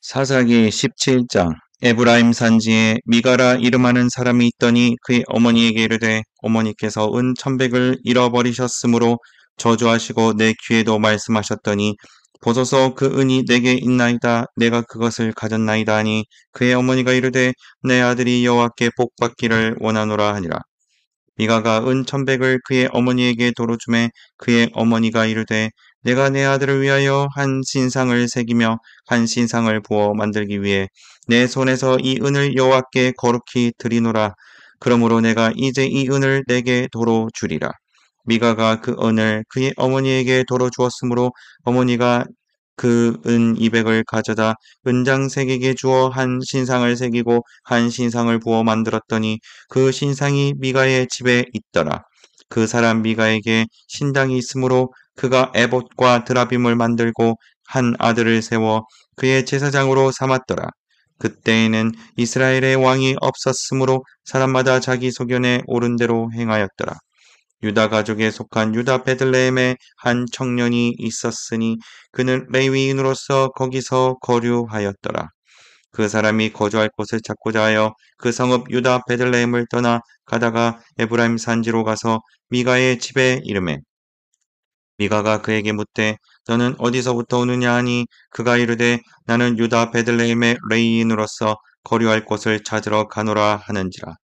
사사기 17장 에브라임 산지에 미가라 이름하는 사람이 있더니 그의 어머니에게 이르되 어머니께서 은 천백을 잃어버리셨으므로 저주하시고 내 귀에도 말씀하셨더니 보소서 그 은이 내게 있나이다 내가 그것을 가졌나이다 하니 그의 어머니가 이르되 내 아들이 여호와께 복받기를 원하노라 하니라 미가가 은 천백을 그의 어머니에게 도로 주매 그의 어머니가 이르되 내가 내 아들을 위하여 한 신상을 새기며 한 신상을 부어 만들기 위해 내 손에서 이 은을 여호와께 거룩히 드리노라. 그러므로 내가 이제 이 은을 내게 도로 주리라. 미가가 그 은을 그의 어머니에게 도로 주었으므로 어머니가 그 은 이백을 가져다 은장 세에게 주어 한 신상을 새기고 한 신상을 부어 만들었더니 그 신상이 미가의 집에 있더라. 그 사람 미가에게 신당이 있으므로 그가 에봇과 드라빔을 만들고 한 아들을 세워 그의 제사장으로 삼았더라. 그때에는 이스라엘의 왕이 없었으므로 사람마다 자기 소견에 오른 대로 행하였더라. 유다 가족에 속한 유다 베들레헴의한 청년이 있었으니 그는 레위인으로서 거기서 거류하였더라. 그 사람이 거주할 곳을 찾고자 하여 그 성읍 유다 베들레헴을 떠나 가다가 에브라임 산지로 가서 미가의 집에 이름에 미가가 그에게 묻되 너는 어디서부터 오느냐 하니 그가 이르되 나는 유다 베들레헴의 레이인으로서 거류할 곳을 찾으러 가노라 하는지라.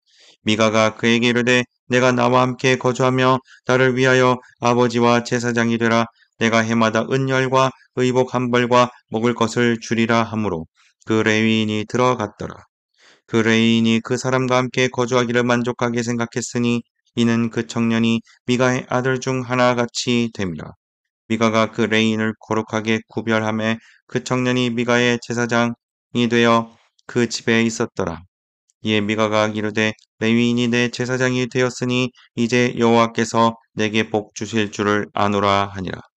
미가가 그에게 이르되 내가 나와 함께 거주하며 나를 위하여 아버지와 제사장이 되라 내가 해마다 은열과 의복 한 벌과 먹을 것을 주리라 하므로 그 레위인이 들어갔더라. 그 레인이 그 사람과 함께 거주하기를 만족하게 생각했으니 이는 그 청년이 미가의 아들 중 하나같이 됨이라. 미가가 그 레인을 거룩하게 구별함에 그 청년이 미가의 제사장이 되어 그 집에 있었더라. 이에 미가가 이르되 레위인이 내 제사장이 되었으니 이제 여호와께서 내게 복 주실 줄을 아노라 하니라.